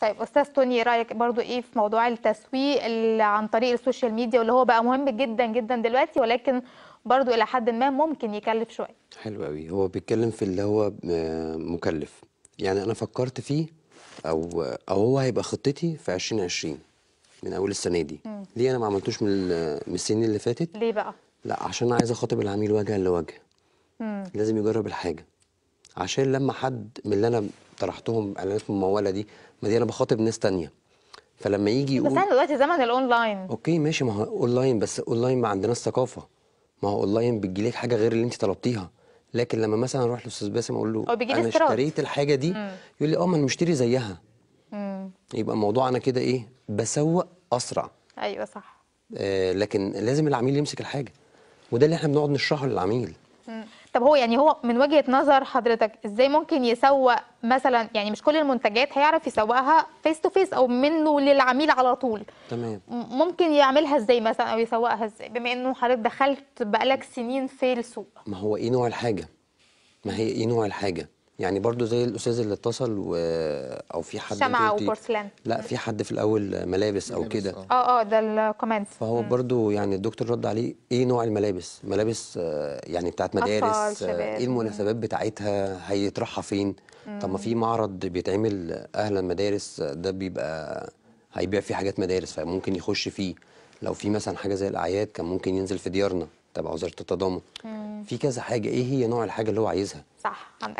طيب استاذ توني رايك برضو ايه في موضوع التسويق عن طريق السوشيال ميديا واللي هو بقى مهم جدا جدا دلوقتي ولكن برضو الى حد ما ممكن يكلف شويه حلو قوي هو بيتكلم في اللي هو مكلف يعني انا فكرت فيه او او هو هيبقى خطتي في 2020 من اول السنه دي م. ليه انا ما عملتوش من السنين اللي فاتت ليه بقى لا عشان عايز اخاطب العميل وجها لوجه لازم يجرب الحاجه عشان لما حد من اللي انا طرحتهم اعلانات مموله دي ما دي انا بخاطب ناس ثانيه فلما يجي يقول بس احنا دلوقتي زمن الاونلاين اوكي ماشي ما هو اونلاين بس اونلاين ما عندناش ثقافه ما هو اونلاين لك حاجه غير اللي انت طلبتيها لكن لما مثلا اروح للاستاذ باسم اقول له انا اشتريت الحاجه دي مم. يقول لي اه ما انا مشتري زيها مم. يبقى الموضوع انا كده ايه بسوق اسرع ايوه صح آه لكن لازم العميل يمسك الحاجه وده اللي احنا بنقعد نشرحه للعميل طب هو يعني هو من وجهة نظر حضرتك ازاي ممكن يسوق مثلا يعني مش كل المنتجات هيعرف يسوقها فيس تو فيس او منه للعميل على طول تمام ممكن يعملها ازاي مثلا او يسوقها ازاي بما انه حضرتك دخلت بقالك سنين في السوق ما هو ايه نوع الحاجه ما هي ايه نوع الحاجه يعني برضو زي الاستاذ اللي اتصل و... او في حد شمعة وبورسلان لا في حد في الاول ملابس او كده اه اه, آه، ده الكومنت فهو مم. برضو يعني الدكتور رد عليه ايه نوع الملابس ملابس آه، يعني بتاعت مدارس آه، ايه المناسبات بتاعتها هيطرحها فين طب ما في معرض بيتعمل اهلا مدارس ده بيبقى هيبيع فيه حاجات مدارس فممكن يخش فيه لو في مثلا حاجه زي الاعياد كان ممكن ينزل في ديارنا تبع وزاره التضامن في كذا حاجه ايه هي نوع الحاجه اللي هو عايزها صح عندك